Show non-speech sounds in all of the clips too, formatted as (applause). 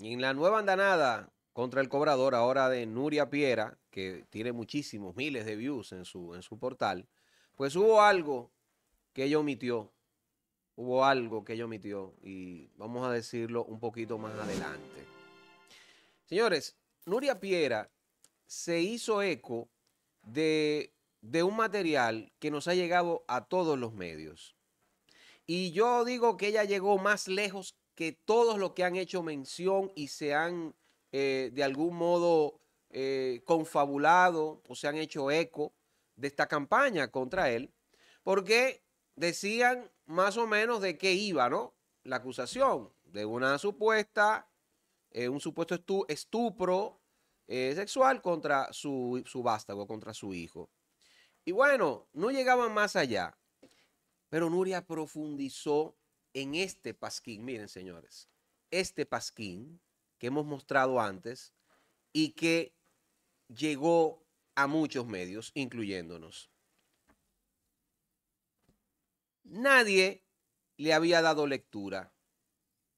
En la nueva andanada contra el cobrador, ahora de Nuria Piera, que tiene muchísimos miles de views en su, en su portal, pues hubo algo que ella omitió. Hubo algo que ella omitió y vamos a decirlo un poquito más adelante. Señores, Nuria Piera se hizo eco de, de un material que nos ha llegado a todos los medios. Y yo digo que ella llegó más lejos que todos los que han hecho mención y se han eh, de algún modo eh, confabulado o se han hecho eco de esta campaña contra él, porque decían más o menos de qué iba, ¿no? La acusación de una supuesta, eh, un supuesto estupro sexual contra su, su vástago, contra su hijo. Y bueno, no llegaban más allá, pero Nuria profundizó en este pasquín, miren señores, este pasquín que hemos mostrado antes y que llegó a muchos medios, incluyéndonos. Nadie le había dado lectura.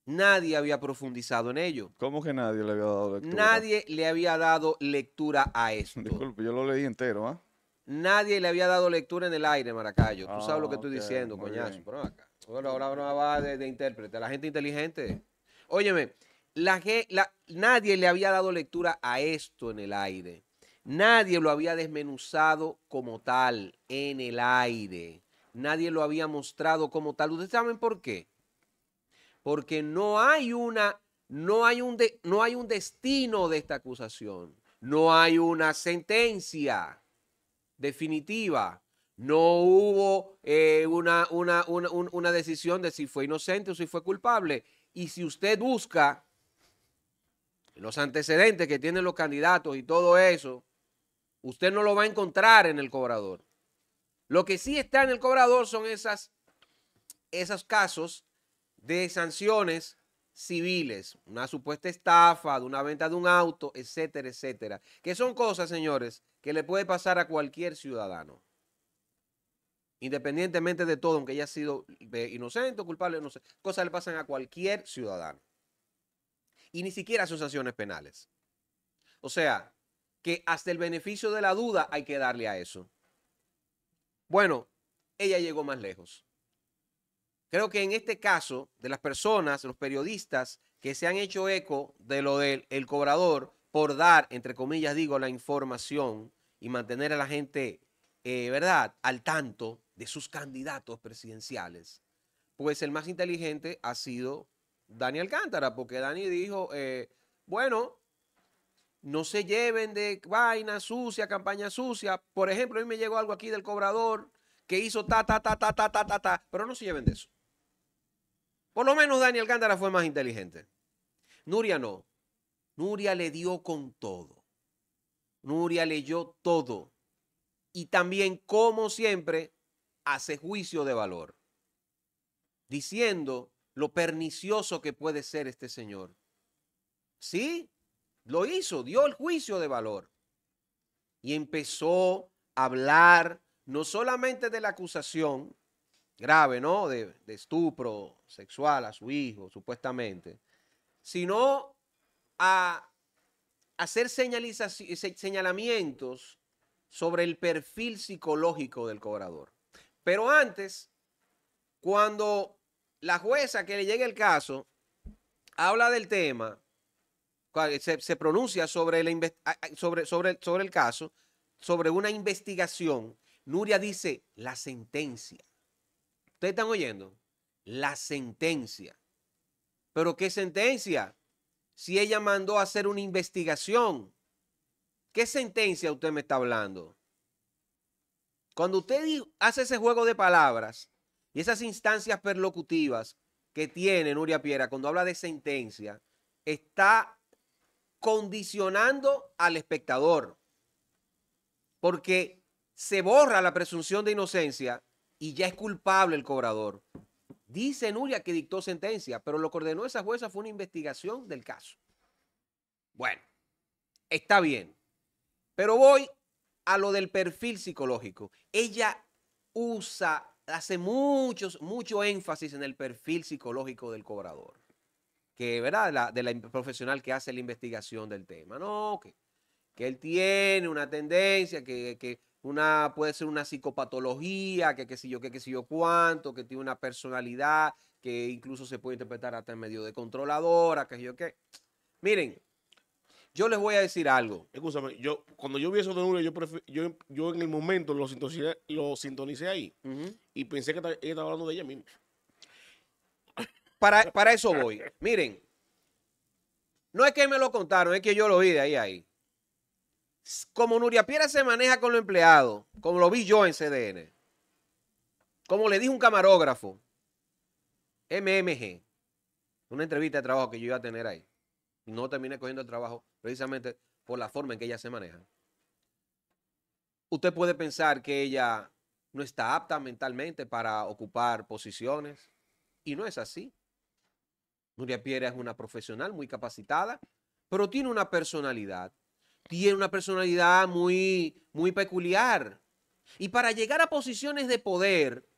Nadie había profundizado en ello. ¿Cómo que nadie le había dado lectura? Nadie le había dado lectura a esto. Disculpe, yo lo leí entero, ¿ah? Nadie le había dado lectura en el aire, Maracayo. Tú sabes lo que ah, estoy diciendo, coñazo. Pero acá. Bueno, ahora no va de, intérprete, la gente inteligente. Óyeme, la, nadie le había dado lectura a esto en el aire. Nadie lo había desmenuzado como tal en el aire. Nadie lo había mostrado como tal. ¿Ustedes saben por qué? Porque no hay una, no hay un, no hay un destino de esta acusación. No hay una sentencia definitiva. No hubo eh, una, una decisión de si fue inocente o si fue culpable. Y si usted busca los antecedentes que tienen los candidatos y todo eso, usted no lo va a encontrar en el cobrador. Lo que sí está en el cobrador son esas, esos casos de sanciones civiles, una supuesta estafa, de una venta de un auto, etcétera, etcétera. Que son cosas, señores, que le puede pasar a cualquier ciudadano. Independientemente de todo, aunque haya sido eh, inocente o culpable, no sé, cosas le pasan a cualquier ciudadano. Y ni siquiera son sanciones penales. O sea, que hasta el beneficio de la duda hay que darle a eso. Bueno, ella llegó más lejos. Creo que en este caso, de las personas, los periodistas que se han hecho eco de lo del cobrador por dar, entre comillas digo, la información y mantener a la gente, eh, ¿verdad?, al tanto de sus candidatos presidenciales, pues el más inteligente ha sido Dani Alcántara, porque Dani dijo, eh, bueno, no se lleven de vaina sucia, campaña sucia. Por ejemplo, a mí me llegó algo aquí del cobrador que hizo ta, ta, ta, ta, ta, ta, ta, pero no se lleven de eso. Por lo menos Daniel Alcántara fue más inteligente. Nuria no. Nuria le dio con todo. Nuria leyó todo. Y también, como siempre, hace juicio de valor, diciendo lo pernicioso que puede ser este señor. Sí, lo hizo, dio el juicio de valor. Y empezó a hablar no solamente de la acusación grave, ¿no? De, estupro sexual a su hijo, supuestamente, sino a hacer señalamientos sobre el perfil psicológico del cobrador. Pero antes, cuando la jueza que le llega el caso habla del tema, se, pronuncia sobre, el, sobre el caso, sobre una investigación, Nuria dice la sentencia. ¿Ustedes están oyendo? La sentencia. ¿Pero qué sentencia? Si ella mandó a hacer una investigación, ¿qué sentencia usted me está hablando? Cuando usted hace ese juego de palabras y esas instancias perlocutivas que tiene Nuria Piera cuando habla de sentencia, está condicionando al espectador. Porque se borra la presunción de inocencia y ya es culpable el cobrador. Dice Nuria que dictó sentencia, pero lo que ordenó esa jueza fue una investigación del caso. Bueno, está bien. Pero voy a lo del perfil psicológico. Ella usa, hace muchos, mucho énfasis en el perfil psicológico del cobrador. Que, ¿verdad? La, de la profesional que hace la investigación del tema. No, que, que él tiene una tendencia, que, una, puede ser una psicopatología, que qué sé yo, qué qué sé yo cuánto, que tiene una personalidad que incluso se puede interpretar hasta en medio de controladora, que yo qué. Miren, yo les voy a decir algo. Escúchame, yo, cuando yo vi eso de yo, yo, en el momento lo sintonicé, lo ahí y pensé que ella estaba hablando de ella misma. Para, para eso voy. Miren, no es que me lo contaron, es que yo lo vi de ahí ahí. Como Nuria Piera se maneja con los empleados, como lo vi yo en CDN, como le dijo un camarógrafo, MMG, una entrevista de trabajo que yo iba a tener ahí no termina cogiendo el trabajo precisamente por la forma en que ella se maneja. Usted puede pensar que ella no está apta mentalmente para ocupar posiciones y no es así. Nuria Piera es una profesional muy capacitada, pero tiene una personalidad, tiene una personalidad muy muy peculiar. Y para llegar a posiciones de poder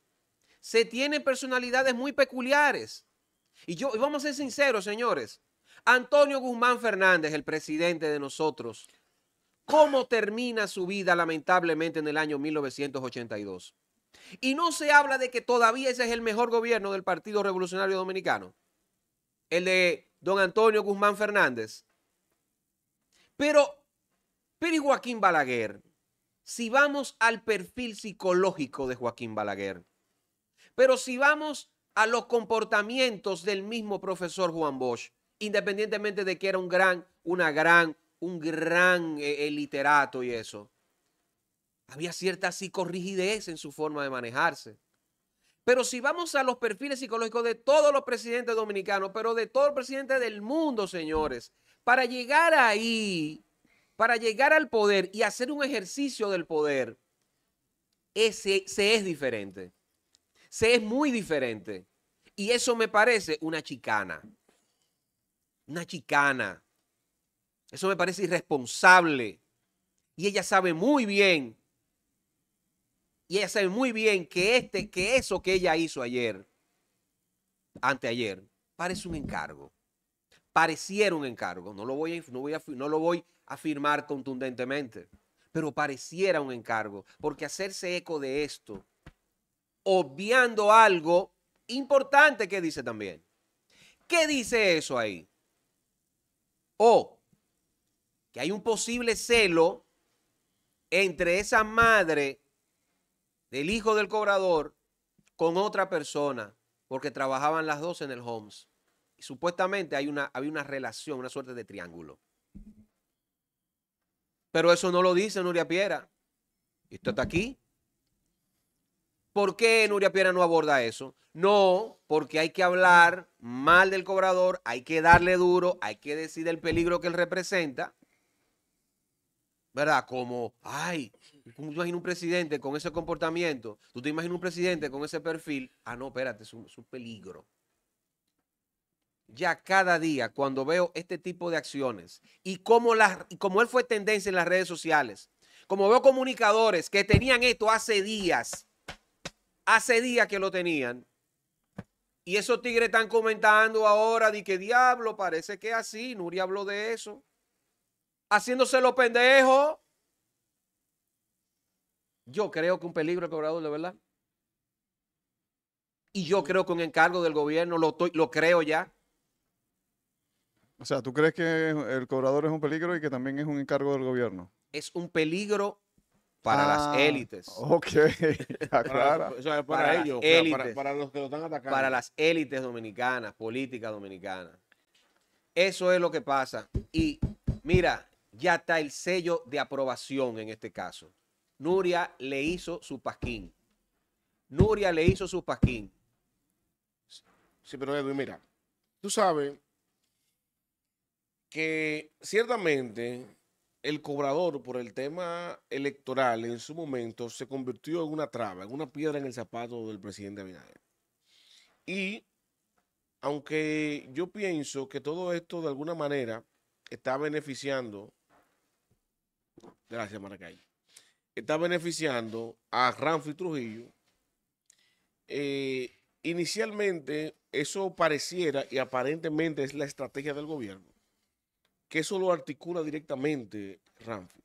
se tienen personalidades muy peculiares. Y yo y vamos a ser sinceros, señores, Antonio Guzmán Fernández, el presidente de nosotros, ¿cómo termina su vida lamentablemente en el año 1982? Y no se habla de que todavía ese es el mejor gobierno del Partido Revolucionario Dominicano, el de don Antonio Guzmán Fernández. Pero, pero Joaquín Balaguer, si vamos al perfil psicológico de Joaquín Balaguer, pero si vamos a los comportamientos del mismo profesor Juan Bosch, independientemente de que era un gran, una gran, un gran eh, eh, literato y eso. Había cierta psicorrigidez en su forma de manejarse. Pero si vamos a los perfiles psicológicos de todos los presidentes dominicanos, pero de todo los presidentes del mundo, señores, para llegar ahí, para llegar al poder y hacer un ejercicio del poder, ese, se es diferente. Se es muy diferente. Y eso me parece una chicana una chicana. Eso me parece irresponsable. Y ella sabe muy bien, y ella sabe muy bien que, este, que eso que ella hizo ayer, anteayer, parece un encargo. Pareciera un encargo. No lo voy voy no lo voy a afirmar contundentemente, pero pareciera un encargo. Porque hacerse eco de esto, obviando algo importante que dice también. ¿Qué dice eso ahí? o que hay un posible celo entre esa madre del hijo del cobrador con otra persona, porque trabajaban las dos en el homes Y supuestamente hay una, había una relación, una suerte de triángulo. Pero eso no lo dice Nuria Piera. Esto está aquí. ¿Por qué Nuria Piera no aborda eso? No, porque hay que hablar mal del cobrador, hay que darle duro, hay que decir el peligro que él representa. ¿Verdad? Como, ay, tú un presidente con ese comportamiento, tú te imaginas un presidente con ese perfil. Ah, no, espérate, es un, peligro. Ya cada día, cuando veo este tipo de acciones y y como él fue tendencia en las redes sociales, como veo comunicadores que tenían esto hace días, hace días que lo tenían. Y esos tigres están comentando ahora de que diablo, parece que así, Nuria habló de eso. Haciéndose los pendejos. Yo creo que un peligro el cobrador, de verdad. Y yo creo que un encargo del gobierno, lo, lo creo ya. O sea, ¿tú crees que el cobrador es un peligro y que también es un encargo del gobierno? Es un peligro para las ah, élites. Ok, (laughs) para, para, ellos, para, los que lo están atacando. Para las élites dominicanas, política dominicana. Eso es lo que pasa. Y mira, ya está el sello de aprobación en este caso. Nuria le hizo su pasquín. Nuria le hizo su pasquín. Sí, pero Edwin, mira, tú sabes que ciertamente el cobrador por el tema electoral en su momento se convirtió en una traba, en una piedra en el zapato del presidente Abinader. Y aunque yo pienso que todo esto de alguna manera está beneficiando, gracias Maracay, está beneficiando a Ramfi Trujillo, eh, inicialmente eso pareciera y aparentemente es la estrategia del gobierno que eso lo articula directamente Ramfi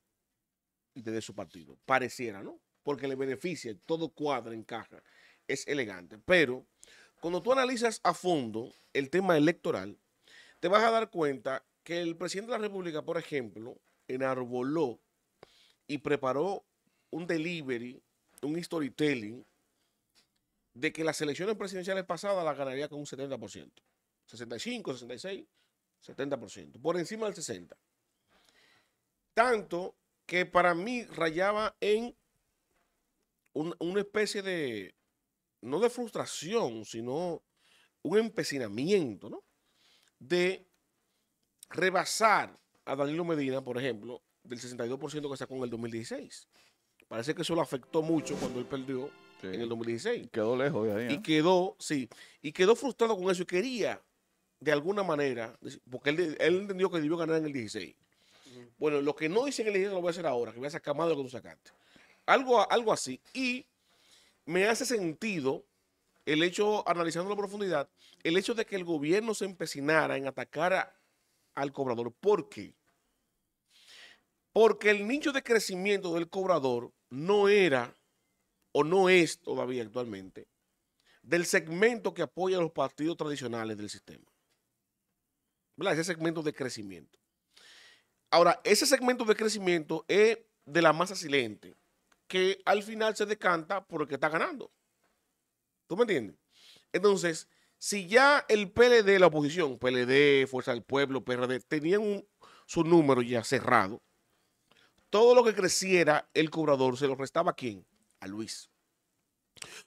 desde su partido. Pareciera, ¿no? Porque le beneficia, todo cuadra, encaja, es elegante. Pero cuando tú analizas a fondo el tema electoral, te vas a dar cuenta que el presidente de la República, por ejemplo, enarboló y preparó un delivery, un storytelling, de que las elecciones presidenciales pasadas las ganaría con un 70%. 65, 66, 70%, por encima del 60%. Tanto que para mí rayaba en una especie de, no de frustración, sino un empecinamiento, ¿no? De rebasar a Danilo Medina, por ejemplo, del 62% que sacó en el 2016. Parece que eso lo afectó mucho cuando él perdió en el 2016. quedó lejos Y ¿eh? quedó, sí, y quedó frustrado con eso y quería de alguna manera, porque él, entendió que debió ganar en el 16. Bueno, lo que no dice en el 16 lo voy a hacer ahora, que voy a sacar más de lo que tú sacaste. Algo, algo así. Y me hace sentido el hecho, analizando la profundidad, el hecho de que el gobierno se empecinara en atacar al cobrador. ¿Por qué? Porque el nicho de crecimiento del cobrador no era o no es todavía actualmente del segmento que apoya a los partidos tradicionales del sistema. ¿verdad? Ese segmento de crecimiento. Ahora, ese segmento de crecimiento es de la masa silente, que al final se decanta por el que está ganando. ¿Tú me entiendes? Entonces, si ya el PLD, la oposición, PLD, Fuerza del Pueblo, PRD, tenían su número ya cerrado, todo lo que creciera el cobrador se lo restaba a quién? A Luis.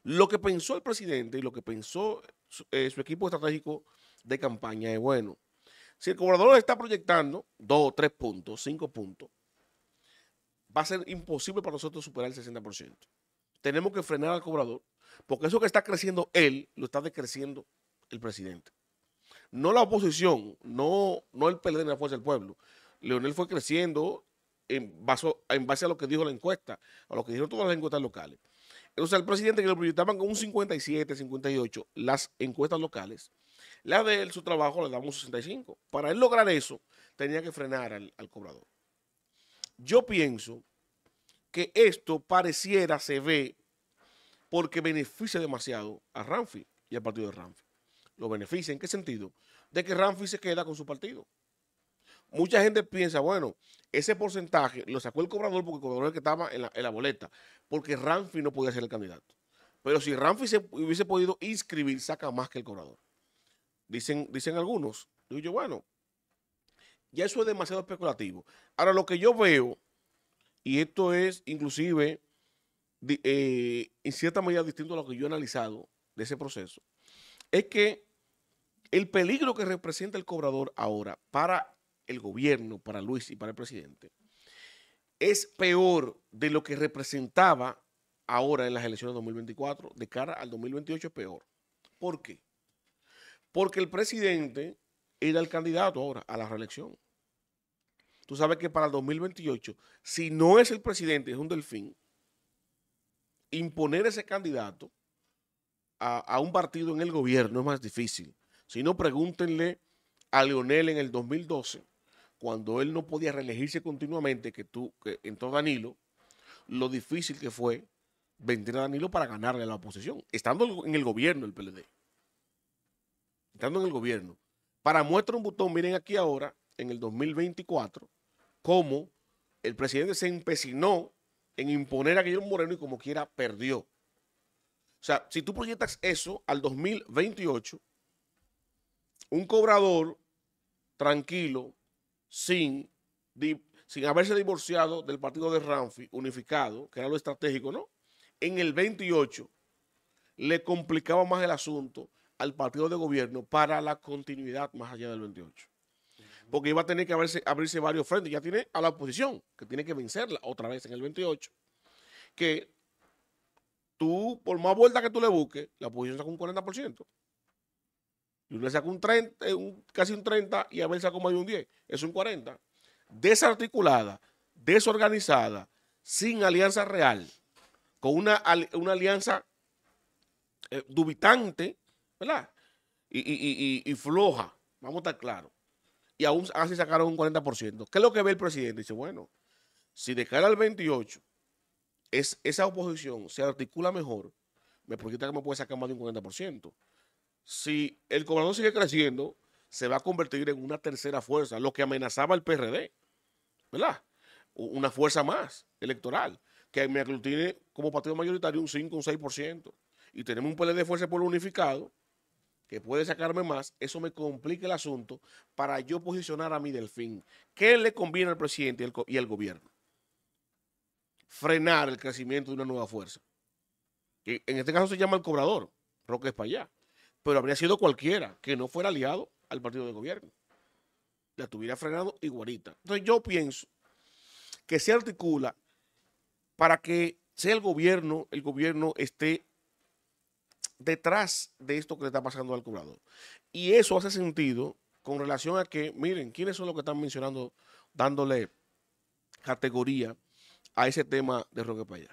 Lo que pensó el presidente y lo que pensó su eh, equipo estratégico de campaña es bueno si el cobrador está proyectando dos, tres puntos, cinco puntos, va a ser imposible para nosotros superar el 60%. Tenemos que frenar al cobrador, porque eso que está creciendo él, lo está decreciendo el presidente. No la oposición, no, no el PLD ni la fuerza del pueblo. Leonel fue creciendo en, en base a lo que dijo la encuesta, a lo que dijeron todas las encuestas locales. Entonces, el presidente que lo proyectaban con un 57, 58, las encuestas locales, la de él, su trabajo, le damos un 65. Para él lograr eso, tenía que frenar al, cobrador. Yo pienso que esto pareciera, se ve, porque beneficia demasiado a Ramfi y al partido de Ramfi. Lo beneficia, ¿en qué sentido? De que Ramfi se queda con su partido. Mucha gente piensa, bueno, ese porcentaje lo sacó el cobrador porque el cobrador es el que estaba en la, en la boleta, porque Ramfi no podía ser el candidato. Pero si Ramfi se hubiese podido inscribir, saca más que el cobrador dicen, dicen algunos. Digo yo, bueno, ya eso es demasiado especulativo. Ahora, lo que yo veo, y esto es inclusive eh, en cierta medida distinto a lo que yo he analizado de ese proceso, es que el peligro que representa el cobrador ahora para el gobierno, para Luis y para el presidente, es peor de lo que representaba ahora en las elecciones de 2024, de cara al 2028 es peor. ¿Por qué? Porque el presidente era el candidato ahora a la reelección. Tú sabes que para el 2028, si no es el presidente, es un delfín, imponer ese candidato a, un partido en el gobierno es más difícil. Si no, pregúntenle a Leonel en el 2012, cuando él no podía reelegirse continuamente, que tú, que entró Danilo, lo difícil que fue vender a Danilo para ganarle a la oposición, estando en el gobierno el PLD estando en el gobierno, para muestra un botón, miren aquí ahora, en el 2024, cómo el presidente se empecinó en imponer a Guillermo Moreno y como quiera perdió. O sea, si tú proyectas eso al 2028, un cobrador tranquilo, sin, sin haberse divorciado del partido de Ramfi, unificado, que era lo estratégico, ¿no? En el 28 le complicaba más el asunto al partido de gobierno para la continuidad más allá del 28. Porque iba a tener que abrirse, varios frentes. Ya tiene a la oposición, que tiene que vencerla otra vez en el 28. Que tú, por más vuelta que tú le busques, la oposición saca un 40%. Y uno le saca un 30, eh, casi un 30 y a veces más de un 10. Es un 40. Desarticulada, desorganizada, sin alianza real, con una, alianza eh, dubitante ¿verdad? Y, floja, vamos a estar claros. Y aún así sacaron un 40%. ¿Qué es lo que ve el presidente? Dice, bueno, si de cara al 28 es, esa oposición se articula mejor, me proyecta que me puede sacar más de un 40%. Si el cobrador sigue creciendo, se va a convertir en una tercera fuerza, lo que amenazaba el PRD, ¿verdad? Una fuerza más electoral, que me aglutine como partido mayoritario un 5, un 6%. Y tenemos un PLD de Fuerza por Unificado, que puede sacarme más, eso me complica el asunto para yo posicionar a mi delfín. ¿Qué le conviene al presidente y al, gobierno? Frenar el crecimiento de una nueva fuerza. en este caso se llama el cobrador, Roque España. Pero habría sido cualquiera que no fuera aliado al partido de gobierno. La tuviera frenado igualita. Entonces yo pienso que se articula para que sea el gobierno, el gobierno esté detrás de esto que le está pasando al cobrador. Y eso hace sentido con relación a que, miren, ¿quiénes son los que están mencionando, dándole categoría a ese tema de Roque Payá?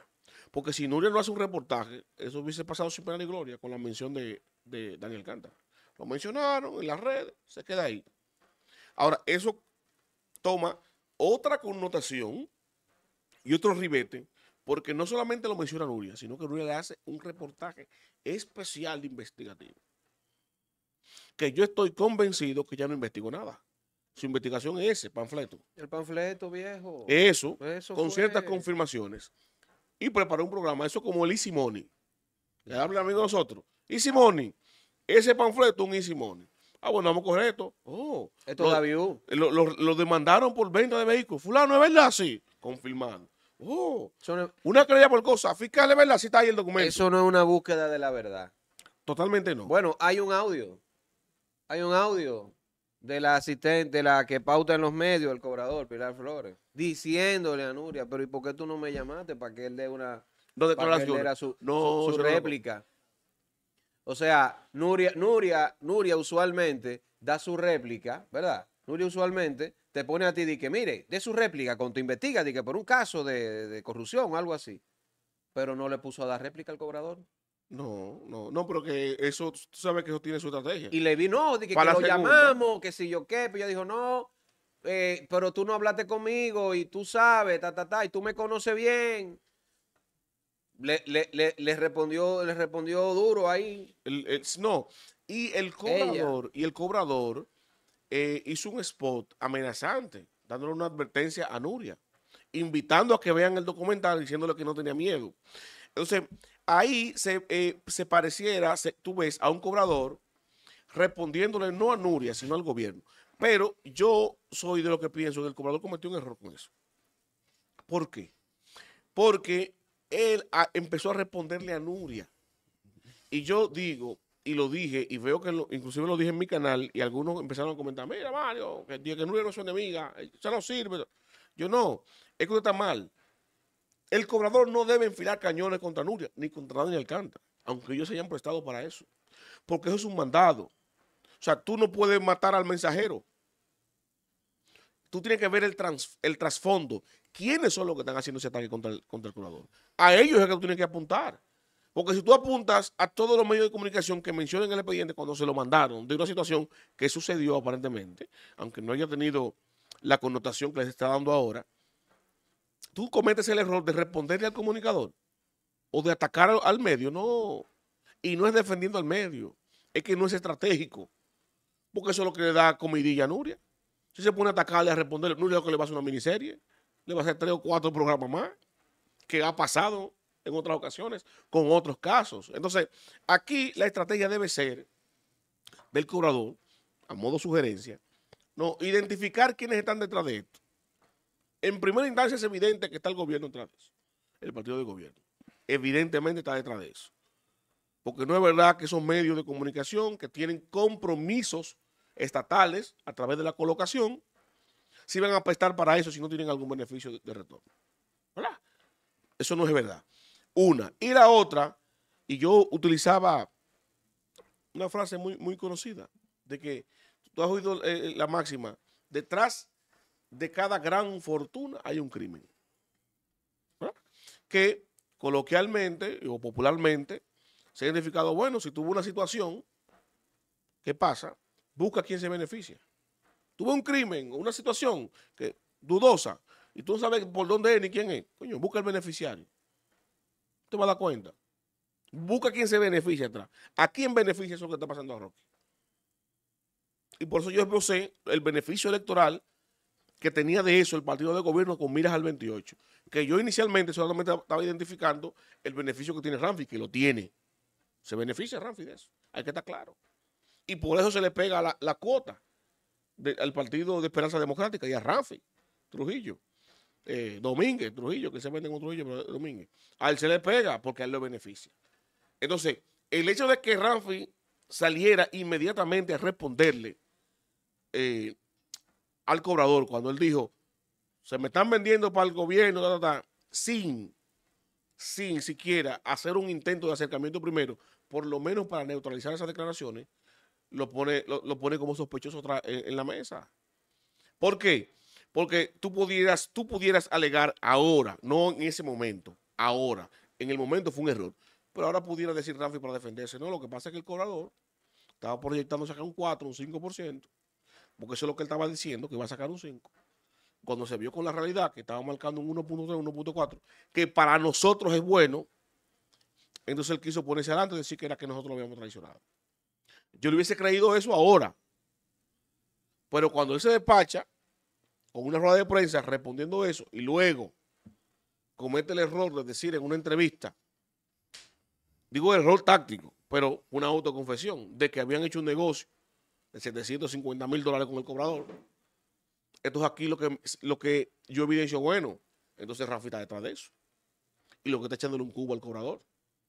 Porque si Nuria no hace un reportaje, eso hubiese pasado sin pena ni gloria con la mención de, Daniel Canta Lo mencionaron en las redes, se queda ahí. Ahora, eso toma otra connotación y otro ribete porque no solamente lo menciona Nuria, sino que Nuria le hace un reportaje especial de investigativo. Que yo estoy convencido que ya no investigó nada. Su investigación es ese panfleto. El panfleto viejo. Eso, con ciertas confirmaciones. Y preparó un programa. Eso como el Easy Money. Le habla amigo nosotros. Easy Money. Ese panfleto, un Easy Money. Ah, bueno, vamos a coger esto. Oh, esto lo, view. Lo, demandaron por venta de vehículos. Fulano, ¿es verdad? Sí. Confirmado. Oh. una querella por cosa. Fiscal, verla si está ahí el documento. Eso no es una búsqueda de la verdad. Totalmente no. Bueno, hay un audio. Hay un audio de la asistente, de la que pauta en los medios, el cobrador, Pilar Flores, diciéndole a Nuria, pero ¿y por qué tú no me llamaste para que él dé una no declaración? su, no, su, su réplica? O sea, Nuria, Nuria, Nuria usualmente da su réplica, ¿verdad? Nuria usualmente te pone a ti de que, mire, de su réplica, cuando investiga, de que por un caso de, corrupción algo así. Pero no le puso a dar réplica al cobrador. No, no, no, pero que eso, tú sabes que eso tiene su estrategia. Y le vi, no, que, lo llamamos, que si yo qué, pero pues ya dijo, no, eh, pero tú no hablaste conmigo y tú sabes, ta, ta, ta, y tú me conoces bien. Le, respondió, le respondió duro ahí. El, no, y el cobrador, y el cobrador eh, hizo un spot amenazante, dándole una advertencia a Nuria, invitando a que vean el documental, diciéndole que no tenía miedo. Entonces, ahí eh, se, pareciera, se, tú ves, a un cobrador respondiéndole no a Nuria, sino al gobierno. Pero yo soy de lo que pienso que el cobrador cometió un error con eso. ¿Por qué? Porque él ah, empezó a responderle a Nuria. Y yo digo, y lo dije, y veo que inclusive lo dije en mi canal, y algunos empezaron a comentar, mira Mario, que Nuria no es su enemiga, eso no sirve. Yo no, es que está mal. El cobrador no debe enfilar cañones contra Nuria, ni contra Daniel Alcántara, aunque ellos se hayan prestado para eso. Porque eso es un mandado. O sea, tú no puedes matar al mensajero. Tú tienes que ver el, el trasfondo. ¿Quiénes son los que están haciendo ese ataque contra el, contra el cobrador? A ellos es que tú tienes que apuntar. Porque si tú apuntas a todos los medios de comunicación que mencionan el expediente cuando se lo mandaron de una situación que sucedió aparentemente, aunque no haya tenido la connotación que les está dando ahora, tú cometes el error de responderle al comunicador o de atacar al medio. No, y no es defendiendo al medio, es que no es estratégico. Porque eso es lo que le da comidilla a Nuria. Si se pone a atacarle, a responderle, Nuria lo que le va a hacer una miniserie, le va a hacer tres o cuatro programas más, que ha pasado en otras ocasiones con otros casos. Entonces, aquí la estrategia debe ser del curador, a modo sugerencia, no, identificar quiénes están detrás de esto. En primera instancia es evidente que está el gobierno detrás de eso, el partido de gobierno. Evidentemente está detrás de eso. Porque no es verdad que esos medios de comunicación que tienen compromisos estatales a través de la colocación, si van a prestar para eso si no tienen algún beneficio de, retorno. ¿Verdad? Eso no es verdad. Una. Y la otra, y yo utilizaba una frase muy, muy conocida, de que tú has oído eh, eh, la máxima, detrás de cada gran fortuna hay un crimen. ¿Ah? Que coloquialmente o popularmente se ha identificado, bueno, si tuvo una situación, ¿qué pasa? Busca quien se beneficia. Tuvo un crimen, una situación que, dudosa, y tú no sabes por dónde es ni quién es. Coño, busca el beneficiario te vas a dar cuenta. Busca quién se beneficia atrás. ¿A quién beneficia eso que está pasando a Rocky? Y por eso yo sé el beneficio electoral que tenía de eso el partido de gobierno con miras al 28. Que yo inicialmente solamente estaba identificando el beneficio que tiene Ramfi, que lo tiene. Se beneficia Ramfi de eso. Hay que estar claro. Y por eso se le pega la, cuota al partido de Esperanza Democrática y a Ramfi Trujillo. Eh, Domínguez, Trujillo, que se venden con Trujillo, pero Domínguez. A él se le pega porque a él le beneficia. Entonces, el hecho de que Rafi saliera inmediatamente a responderle eh, al cobrador cuando él dijo, se me están vendiendo para el gobierno, sin, sin siquiera hacer un intento de acercamiento primero, por lo menos para neutralizar esas declaraciones, lo pone, lo, pone como sospechoso en la mesa. ¿Por qué? Porque tú pudieras, tú pudieras alegar ahora, no en ese momento, ahora. En el momento fue un error. Pero ahora pudiera decir Rafi para defenderse. No, lo que pasa es que el cobrador estaba proyectando sacar un 4, un 5%, porque eso es lo que él estaba diciendo, que iba a sacar un 5. Cuando se vio con la realidad, que estaba marcando un 1.3, 1.4, que para nosotros es bueno, entonces él quiso ponerse adelante y decir que era que nosotros lo habíamos traicionado. Yo le hubiese creído eso ahora. Pero cuando él se despacha, con una rueda de prensa respondiendo eso y luego comete el error de decir en una entrevista, digo error táctico, pero una autoconfesión de que habían hecho un negocio de 750 mil dólares con el cobrador. Esto es aquí lo que, lo que yo evidencio, bueno, entonces Rafi está detrás de eso. Y lo que está echándole un cubo al cobrador.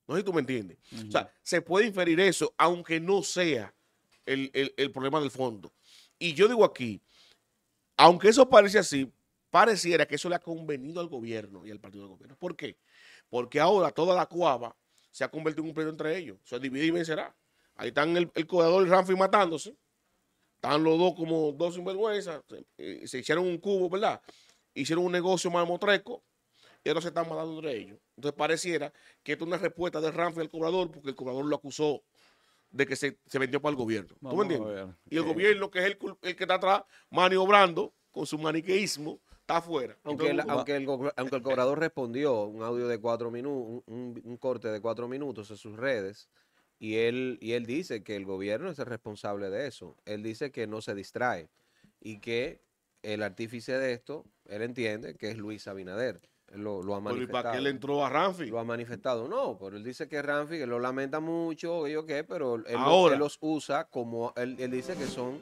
No sé si tú me entiendes. O sea, se puede inferir eso, aunque no sea el problema del fondo. Y yo digo aquí, aunque eso parece así, pareciera que eso le ha convenido al gobierno y al partido del gobierno. ¿Por qué? Porque ahora toda la cuava se ha convertido en un pleito entre ellos. Se divide y vencerá. Ahí están el, cobrador y y Ramfi matándose. Están los dos como dos sinvergüenzas. Se, eh, hicieron un cubo, ¿verdad? Hicieron un negocio motreco y ahora se están matando entre ellos. Entonces pareciera que esto es una respuesta de Ramfi al cobrador porque el cobrador lo acusó de que se, se vendió para el gobierno. ¿Tú me entiendes? Y el gobierno, que es el, el que está atrás maniobrando con su maniqueísmo, está afuera. Aunque, el, aunque, aunque, el, cobrador respondió un audio de cuatro minutos, un, corte de cuatro minutos en sus redes, y él, y él dice que el gobierno es el responsable de eso. Él dice que no se distrae y que el artífice de esto, él entiende que es Luis Abinader. Lo, ha manifestado. qué le entró a Ramfi? Lo ha manifestado. No, pero él dice que Ramfi que lo lamenta mucho, yo qué, pero él, Los, usa como. Él, dice que son,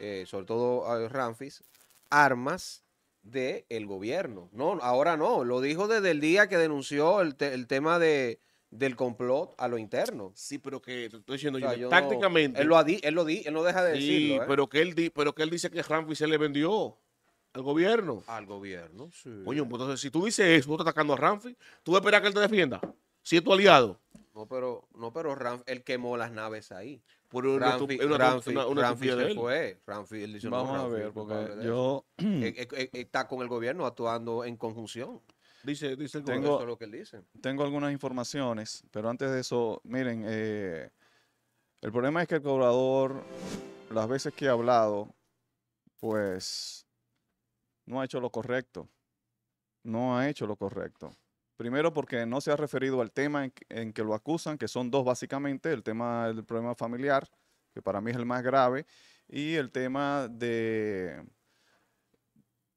eh, sobre todo Ramfis, armas del gobierno. No, ahora no. Lo dijo desde el día que denunció el, tema de, del complot a lo interno. Sí, pero que te estoy diciendo yo, tácticamente. él lo di, él lo no deja de sí, decirlo. ¿eh? Pero que él di, pero que él dice que Ramfis se le vendió. Al gobierno. Al gobierno, sí. Coño, pues entonces si tú dices eso, tú estás atacando a Ramfi, tú vas esperar que él te defienda. Si es tu aliado. No, pero, no, pero Ramf, él quemó las naves ahí. Por una, Ramfi, una, fue. él dice, porque yo... Está con el gobierno actuando en conjunción. Dice, dice el tengo, eso es lo que él dice. Tengo algunas informaciones, pero antes de eso, miren, eh, el problema es que el cobrador, las veces que he hablado, pues no ha hecho lo correcto. No ha hecho lo correcto. Primero porque no se ha referido al tema en, que lo acusan, que son dos básicamente, el tema del problema familiar, que para mí es el más grave, y el tema de,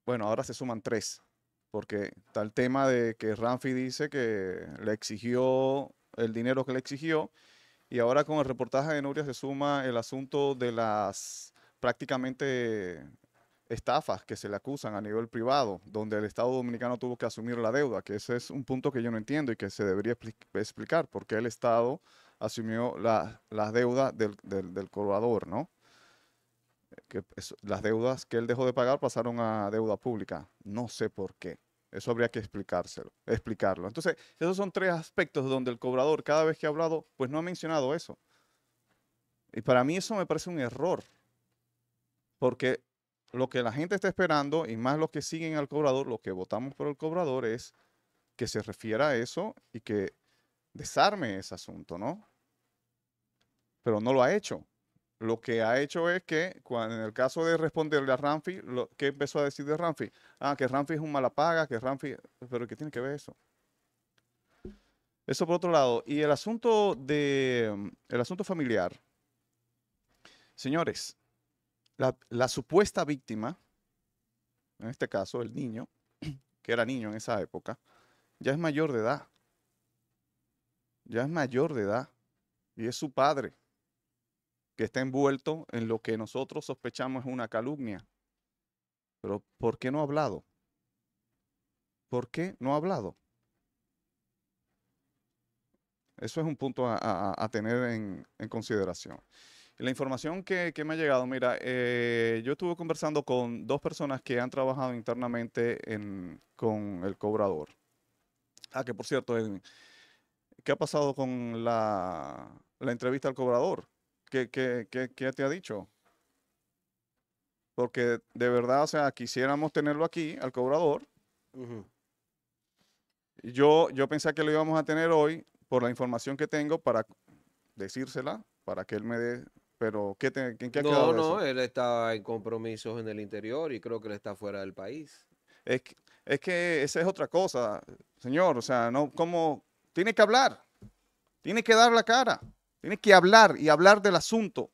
bueno, ahora se suman tres, porque está el tema de que Ramfi dice que le exigió el dinero que le exigió, y ahora con el reportaje de Nuria se suma el asunto de las prácticamente estafas que se le acusan a nivel privado, donde el Estado dominicano tuvo que asumir la deuda, que ese es un punto que yo no entiendo y que se debería explicar, porque el Estado asumió las la deudas del, cobrador, ¿no? Que las deudas que él dejó de pagar pasaron a deuda pública. No sé por qué. Eso habría que explicárselo, explicarlo. Entonces, esos son tres aspectos donde el cobrador, cada vez que ha hablado, pues no ha mencionado eso. Y para mí eso me parece un error. Porque lo que la gente está esperando y más los que siguen al cobrador, lo que votamos por el cobrador es que se refiera a eso y que desarme ese asunto, ¿no? Pero no lo ha hecho. Lo que ha hecho es que, cuando, en el caso de responderle a Ramfi, lo, ¿qué empezó a decir de Ramfi? Ah, que Ramfi es un malapaga, que Ramfi... Pero ¿qué tiene que ver eso? Eso por otro lado. Y el asunto de... El asunto familiar. Señores, la, supuesta víctima, en este caso el niño, que era niño en esa época, ya es mayor de edad. Ya es mayor de edad. Y es su padre que está envuelto en lo que nosotros sospechamos es una calumnia. Pero ¿por qué no ha hablado? ¿Por qué no ha hablado? Eso es un punto a, tener en consideración. La información que, me ha llegado, mira, eh, yo estuve conversando con dos personas que han trabajado internamente con el cobrador. Ah, que por cierto, Edwin, ¿qué ha pasado con la, entrevista al cobrador? ¿Qué, te ha dicho? Porque de verdad, o sea, quisiéramos tenerlo aquí, al cobrador. Yo, yo pensé que lo íbamos a tener hoy por la información que tengo para decírsela, para que él me dé pero ¿qué ¿en qué ha quedado No, no, él está en compromisos en el interior y creo que él está fuera del país. Es que, es que esa es otra cosa, señor, o sea, no, como, tiene que hablar, tiene que dar la cara, tiene que hablar y hablar del asunto.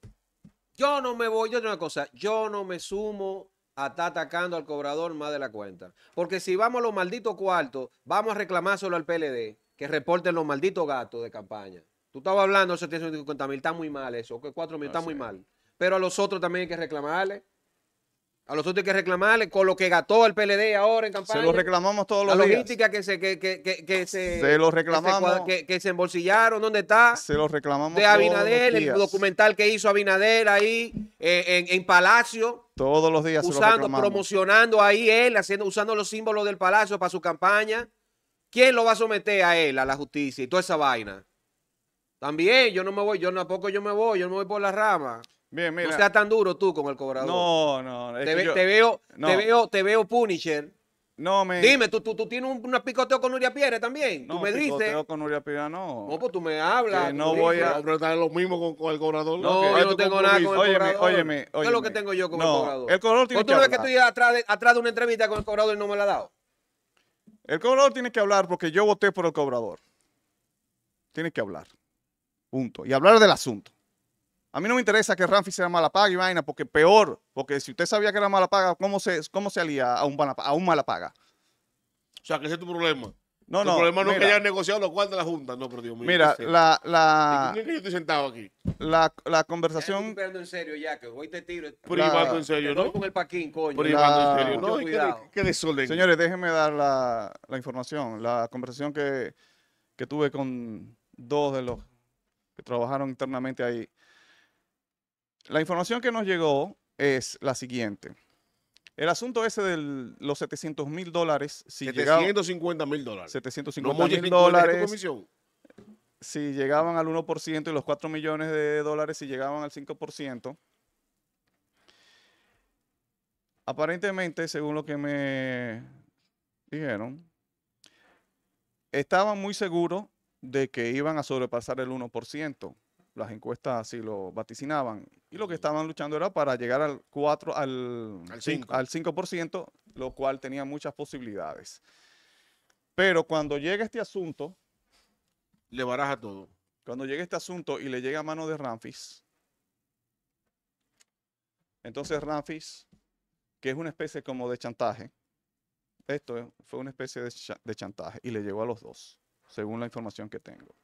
Yo no me voy, yo tengo una cosa, yo no me sumo a estar atacando al cobrador más de la cuenta. Porque si vamos a los malditos cuartos, vamos a reclamárselo al PLD, que reporten los malditos gatos de campaña. Tú hablando de 750 mil, está muy mal eso, que 4 mil, ah, está muy mal. Pero a los otros también hay que reclamarle. A los otros hay que reclamarle con lo que gastó el PLD ahora en campaña. Se lo reclamamos todos los días. La logística que se, se, lo reclamamos. Que, se embolsillaron, ¿dónde está? Se lo reclamamos. De Abinader, todos los días. el documental que hizo Abinader ahí eh, en, Palacio. Todos los días. Usando, se lo promocionando ahí él, haciendo, usando los símbolos del Palacio para su campaña. ¿Quién lo va a someter a él, a la justicia y toda esa vaina? También, yo no me voy, yo tampoco yo me voy, yo no me voy por las ramas. Bien, mira. No seas tan duro tú con el cobrador. No, no. te, veo, no. te veo, te veo Punisher. No, me... Dime, ¿tú, tú, tienes un, picoteo con Nuria también. No, tú me dices. con Nuria no. No, pues tú me hablas. Que no voy a. tratar lo mismo con, el cobrador. No, yo no tengo nada con el cobrador. Óyeme, óyeme. ¿Qué es lo que tengo yo con el cobrador? El cobrador tiene tú no que estoy atrás atrás de una entrevista con el cobrador y no me la ha dado? El cobrador tiene que hablar porque yo voté por el cobrador. Tiene que hablar. Punto. Y hablar del asunto. A mí no me interesa que Ramfi sea mala paga y vaina, porque peor, porque si usted sabía que era mala paga, ¿cómo se, cómo se alía a un, a un mala paga? O sea, que ese es tu problema. No, no. El problema no es que hayan negociado lo cual de la Junta. No, pero Dios mío. Mira, la. la yo estoy sentado aquí? La, conversación. Estoy en serio ya, que hoy te tiro. Privando en serio, ¿no? con el Privando en serio, ¿no? qué desorden. Señores, déjenme dar la, la información. La conversación que, que tuve con dos de los que trabajaron internamente ahí. La información que nos llegó es la siguiente. El asunto ese de los 700 mil dólares. Si 750 mil dólares. 750 dólares. Si llegaban al 1% y los 4 millones de dólares si llegaban al 5%. Aparentemente, según lo que me dijeron, estaban muy seguros de que iban a sobrepasar el 1%. Las encuestas así lo vaticinaban. Y lo que mm. estaban luchando era para llegar al 4, al, 5. al 5%, lo cual tenía muchas posibilidades. Pero cuando llega este asunto... Le baraja todo. Cuando llega este asunto y le llega a mano de Ramfis, entonces Ramfis, que es una especie como de chantaje, esto fue una especie de, de chantaje y le llegó a los dos según la información que tengo.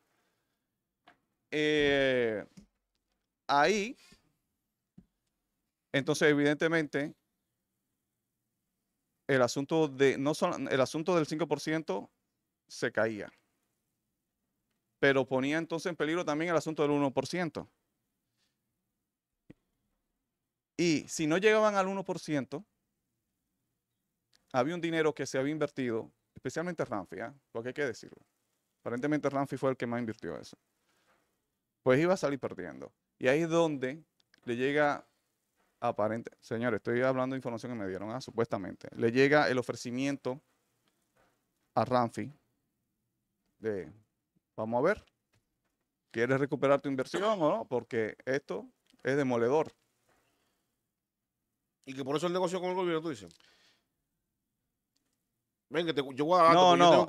Eh, ahí, entonces evidentemente, el asunto, de, no son, el asunto del 5% se caía, pero ponía entonces en peligro también el asunto del 1%. Y si no llegaban al 1%, había un dinero que se había invertido, especialmente Ramfia, ¿ah? lo porque hay que decirlo, Aparentemente Ramfi fue el que más invirtió eso. Pues iba a salir perdiendo. Y ahí es donde le llega aparente, señores, estoy hablando de información que me dieron, ah, supuestamente, le llega el ofrecimiento a Ramfi de, vamos a ver, ¿quieres recuperar tu inversión o no? Porque esto es demoledor. Y que por eso el negocio con el gobierno, tú dices yo No, no.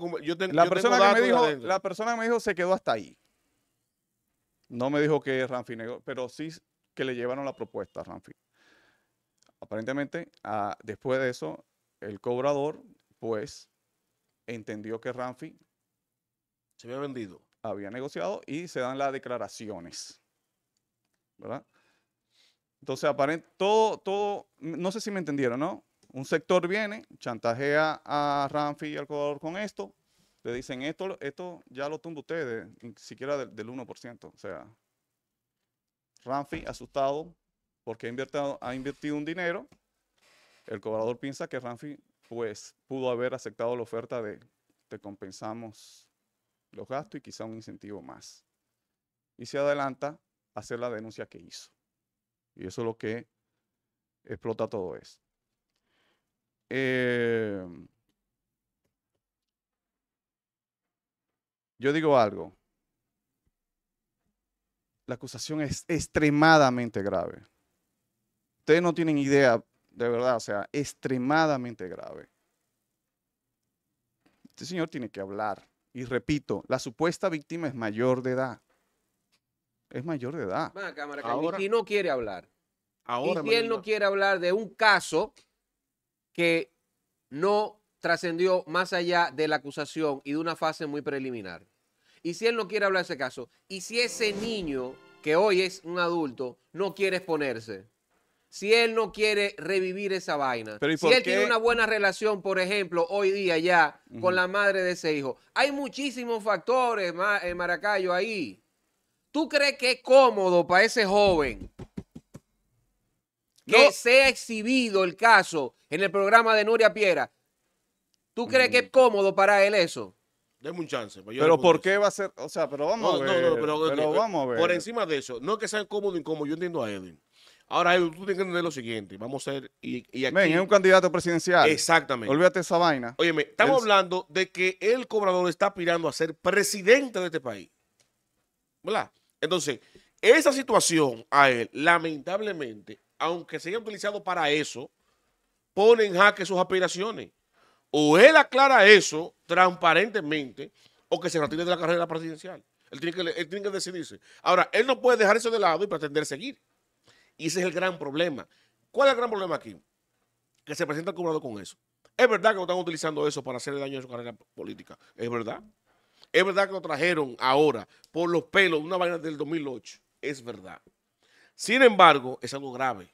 la, persona que me dijo, se quedó hasta ahí. No me dijo que Ramfi negó, pero sí que le llevaron la propuesta a Ramfi. Aparentemente, ah, después de eso, el cobrador, pues, entendió que Ramfi se había vendido. Había negociado y se dan las declaraciones. ¿Verdad? Entonces, aparentemente, todo, todo, no sé si me entendieron, ¿no? Un sector viene, chantajea a Ramfi y al cobrador con esto, le dicen esto, esto ya lo tumba ustedes, ni siquiera del, 1%. O sea, Ramfi asustado porque ha invertido, ha un dinero, el cobrador piensa que Ramfi pues pudo haber aceptado la oferta de te compensamos los gastos y quizá un incentivo más. Y se adelanta a hacer la denuncia que hizo. Y eso es lo que explota todo esto. Eh, yo digo algo. La acusación es extremadamente grave. Ustedes no tienen idea, de verdad, o sea, extremadamente grave. Este señor tiene que hablar. Y repito, la supuesta víctima es mayor de edad. Es mayor de edad. y no quiere hablar. y él no quiere hablar de un caso que no trascendió más allá de la acusación y de una fase muy preliminar. Y si él no quiere hablar de ese caso, y si ese niño que hoy es un adulto no quiere exponerse, si él no quiere revivir esa vaina, si él tiene una buena relación, por ejemplo, hoy día ya con la madre de ese hijo, hay muchísimos factores, en eh, Maracayo, ahí. ¿Tú crees que es cómodo para ese joven que se ha exhibido el caso en el programa de Nuria Piera, ¿tú crees que es mm. cómodo para él eso? Deme un chance. Pues, pero ¿por qué va a ser? O sea, pero vamos a ver. No, no, pero, eh, vamos a ver. Por encima de eso, no que sea cómodo y yo entiendo a Edwin. Ahora, Edwin, tú tienes que entender lo siguiente. Vamos a ser... Y, es un candidato presidencial. Exactamente. Olvídate esa vaina. Óyeme, estamos hablando de que el cobrador está aspirando a ser presidente de este país. ¿Verdad? Entonces, esa situación a él, lamentablemente, aunque se haya utilizado para eso, pone en jaque sus aspiraciones. O él aclara eso transparentemente o que se retire de la carrera presidencial. Él tiene, que, tiene que decidirse. Ahora, él no puede dejar eso de lado y pretender seguir. Y ese es el gran problema. ¿Cuál es el gran problema aquí? Que se presenta el cobrado con eso. Es verdad que lo están utilizando eso para hacerle daño a su carrera política. Es verdad. Es verdad que lo trajeron ahora por los pelos de una vaina del 2008. Es verdad. Sin embargo, es algo grave.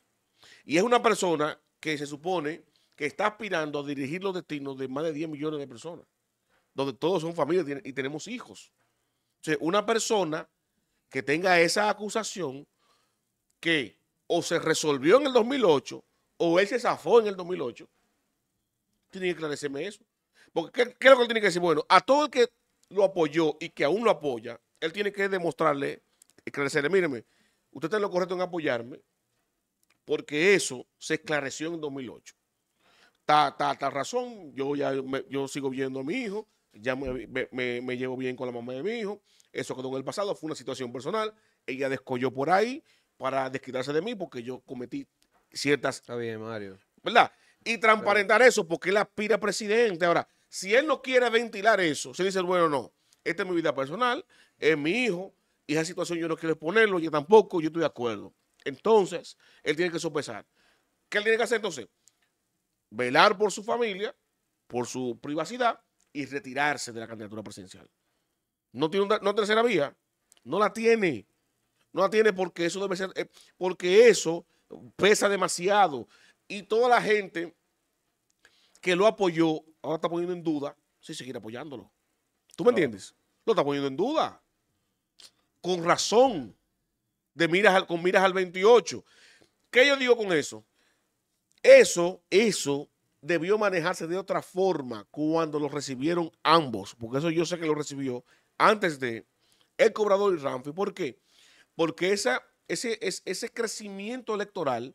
Y es una persona que se supone que está aspirando a dirigir los destinos de más de 10 millones de personas, donde todos son familias y tenemos hijos. O una persona que tenga esa acusación que o se resolvió en el 2008 o él se zafó en el 2008, tiene que esclarecerme eso. Porque ¿qué, que él tiene que decir? Bueno, a todo el que lo apoyó y que aún lo apoya, él tiene que demostrarle, esclarecerle, míreme, Usted está lo correcto en apoyarme porque eso se esclareció en 2008. Ta, ta, razón, yo, ya, yo sigo viendo a mi hijo, ya me, llevo bien con la mamá de mi hijo, eso quedó en el pasado, fue una situación personal, ella descolló por ahí para desquitarse de mí porque yo cometí ciertas... Está bien, Mario. ¿Verdad? Y transparentar eso porque él aspira a presidente. Ahora, si él no quiere ventilar eso, se dice, bueno, no, esta es mi vida personal, es mi hijo, y esa situación yo no quiero exponerlo, yo tampoco, yo estoy de acuerdo. Entonces, él tiene que sopesar. ¿Qué él tiene que hacer entonces? Velar por su familia, por su privacidad y retirarse de la candidatura presidencial. No tiene una, tercera vía, no la tiene. No la tiene porque eso debe ser, eh, porque eso pesa demasiado. Y toda la gente que lo apoyó, ahora está poniendo en duda si seguir apoyándolo. ¿Tú me entiendes? Lo está poniendo en duda con razón, de miras al, con miras al 28. ¿Qué yo digo con eso? Eso, eso debió manejarse de otra forma cuando lo recibieron ambos, porque eso yo sé que lo recibió antes de el cobrador y Ramfi. ¿Por qué? Porque ese, ese crecimiento electoral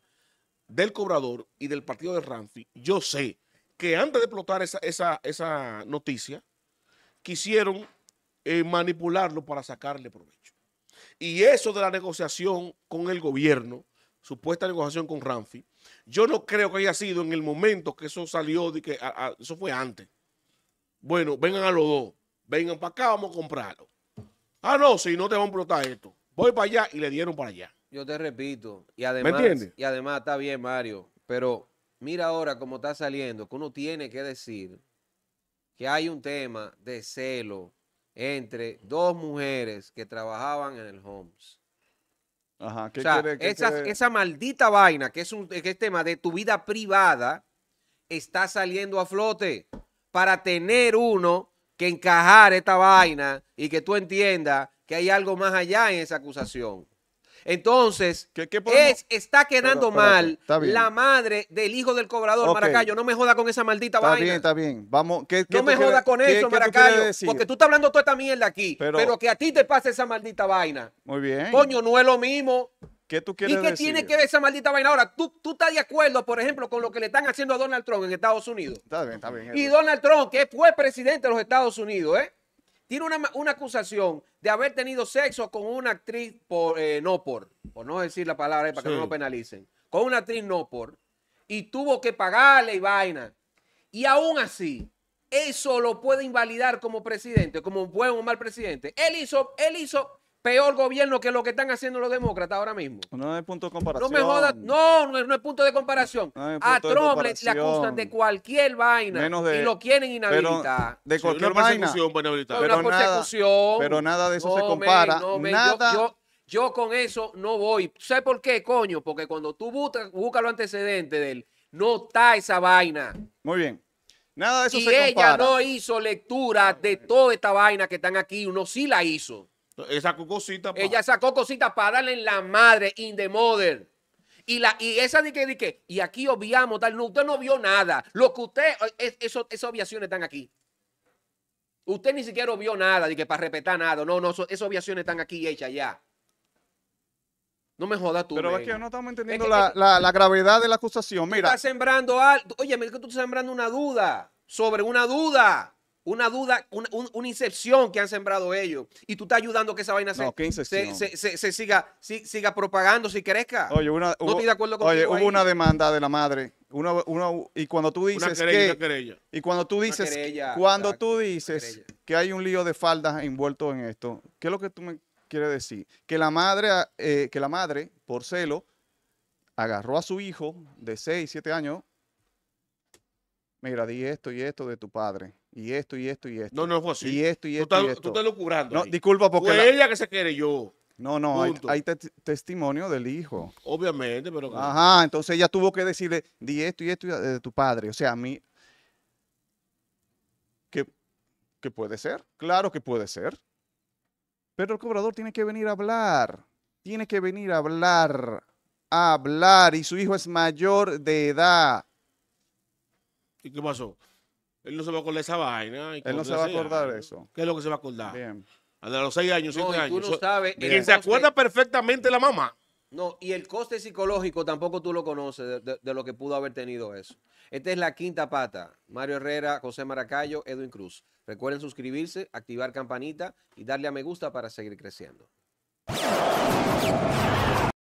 del cobrador y del partido de Ramfi, yo sé que antes de explotar esa, noticia, quisieron eh, manipularlo para sacarle provecho. Y eso de la negociación con el gobierno, supuesta negociación con Ramfi, yo no creo que haya sido en el momento que eso salió, de que eso fue antes. Bueno, vengan a los dos, vengan para acá, vamos a comprarlo. Ah, no, si no te van a explotar esto. Voy para allá y le dieron para allá. Yo te repito, y además, y además está bien, Mario, pero mira ahora cómo está saliendo, que uno tiene que decir que hay un tema de celo entre dos mujeres que trabajaban en el Homes Ajá, esa, maldita vaina que es un que es tema de tu vida privada está saliendo a flote para tener uno que encajar esta vaina y que tú entiendas que hay algo más allá en esa acusación. Entonces, es, está quedando mal la madre del hijo del cobrador, Maracayo. No me joda con esa maldita vaina. Está bien, está bien. Vamos, no me joda con eso, Maracayo. Porque tú estás hablando toda esta mierda aquí, pero, que a ti te pase esa maldita vaina. Muy bien. Coño, no es lo mismo. ¿Qué tú quieres ¿Y qué tiene que ver esa maldita vaina? Ahora, ¿tú, ¿tú estás de acuerdo, por ejemplo, con lo que le están haciendo a Donald Trump en Estados Unidos? Está bien, está bien. Y Donald Trump, que fue presidente de los Estados Unidos, ¿eh? tiene una, acusación de haber tenido sexo con una actriz eh, no por, por no decir la palabra para que no lo penalicen, con una actriz no por, y tuvo que pagarle y vaina. Y aún así, eso lo puede invalidar como presidente, como buen o mal presidente. Él hizo, él hizo, peor gobierno que lo que están haciendo los demócratas ahora mismo. No es punto de comparación. No No, es punto de comparación. a Trump le, acusan de cualquier vaina y lo quieren inhabilitar. de cualquier vaina. Inhabilitar. Pero, nada, pero nada de eso se compara. nada. Yo, con eso no voy. ¿Sabes por qué, coño? Porque cuando tú buscas, los antecedentes de él, no está esa vaina. Muy bien. Nada de eso se compara. Y ella no hizo lectura de toda esta vaina que están aquí. Uno sí la hizo. Ella sacó cositas. Ella sacó para darle en la madre, in the mother. Y, la, y esa de que, y aquí obviamos tal, no, usted no vio nada. Lo que usted, eh, eso, esas obviaciones están aquí. Usted ni siquiera vio nada, de que para respetar nada. No, no, esas obviaciones están aquí hechas ya. No me jodas tú. Pero es que no estamos entendiendo la, gravedad de la acusación. Mira. Tú sembrando algo. Oye, me que tú estás sembrando una duda sobre una duda una duda, una, incepción que han sembrado ellos. Y tú estás ayudando a que esa vaina se, siga, siga propagando, si crezca. Oye, no hubo, estoy de acuerdo Oye, hubo una demanda de la madre. y cuando tú dices una querella, que... Y cuando tú dices... cuando tú dices que hay un lío de faldas envuelto en esto, ¿qué es lo que tú me quieres decir? Que la madre, eh, que la madre por celo, agarró a su hijo de 6, 7 años mira, di esto y esto de tu padre. Y esto y esto y esto. No, no fue así. Y esto y esto. Tú estás, esto. locurando. No, disculpa porque. Fue ella que se quiere yo. No, no, hay, testimonio del hijo. Obviamente, pero. Ajá, entonces ella tuvo que decirle, di esto y esto eh, de tu padre. O sea, a mí. ¿Qué puede ser, claro que puede ser. Pero el cobrador tiene que venir a hablar. Tiene que venir a hablar. A hablar. Y su hijo es mayor de edad. ¿Y qué pasó? Él no se va a acordar de esa vaina. Él no se va a acordar de eso. ¿Qué es lo que se va a acordar? Bien. A los seis años, siete no, años. Tú no sabes. Quien se acuerda perfectamente la mamá. No, y el coste psicológico tampoco tú lo conoces de, lo que pudo haber tenido eso. Esta es la quinta pata. Mario Herrera, José Maracayo, Edwin Cruz. Recuerden suscribirse, activar campanita y darle a me gusta para seguir creciendo.